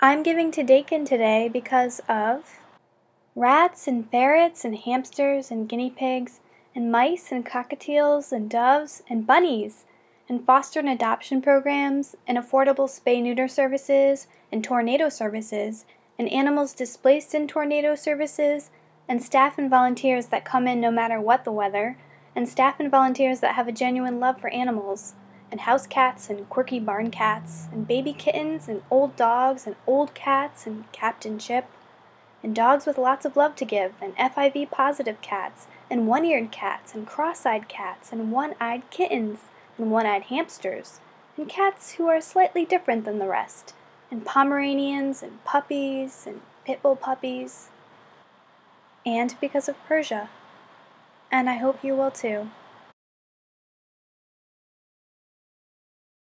I'm giving to Dakin today because of rats and ferrets and hamsters and guinea pigs and mice and cockatiels and doves and bunnies and foster and adoption programs and affordable spay neuter services and tornado services and animals displaced in tornado services and staff and volunteers that come in no matter what the weather and staff and volunteers that have a genuine love for animals and house cats and quirky barn cats, and baby kittens and old dogs and old cats and Captain Chip, and dogs with lots of love to give, and FIV positive cats, and one eared cats, and cross eyed cats, and one eyed kittens, and one eyed hamsters, and cats who are slightly different than the rest, and Pomeranians, and puppies, and pit bull puppies, and because of Persia. And I hope you will too.